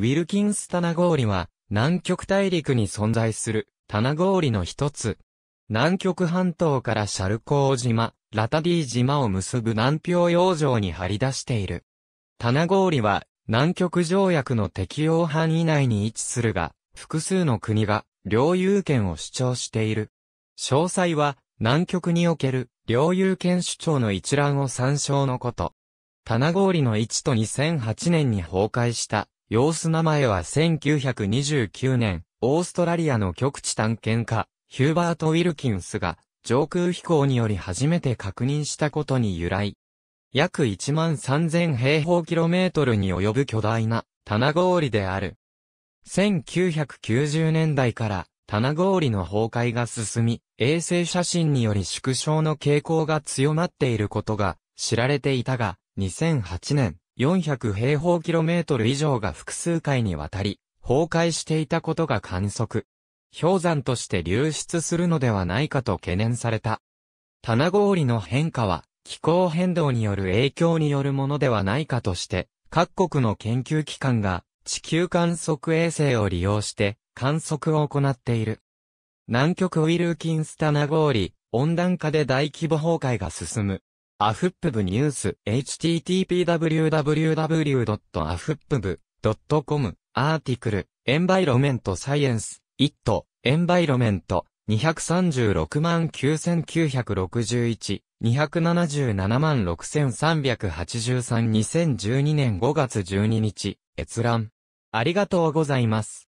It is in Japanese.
ウィルキンス棚氷は、南極大陸に存在する、棚氷の一つ。南極半島からシャルコー島、ラタディ島を結ぶ南氷洋上に張り出している。棚氷は、南極条約の適用範囲内に位置するが、複数の国が、領有権を主張している。詳細は、南極における、領有権主張の一覧を参照のこと。棚氷の1と2008年に崩壊した様子名前は1929年、オーストラリアの極地探検家、ヒューバート・ウィルキンスが、上空飛行により初めて確認したことに由来。約1万3000平方キロメートルに及ぶ巨大な、棚氷である。1990年代から、棚氷の崩壊が進み、衛星写真により縮小の傾向が強まっていることが知られていたが、2008年、400平方キロメートル以上が複数回にわたり、崩壊していたことが観測。氷山として流出するのではないかと懸念された。棚氷の変化は、気候変動による影響によるものではないかとして、各国の研究機関が地球観測衛星を利用して観測を行っている。南極ウィルキンス棚氷、温暖化で大規模崩壊が進む。アフップブニュース http://www.afpb.com アーティクルエンバイロメントサイエンスイットエンバイロメント2369961 27763832012年5月12日閲覧ありがとうございます。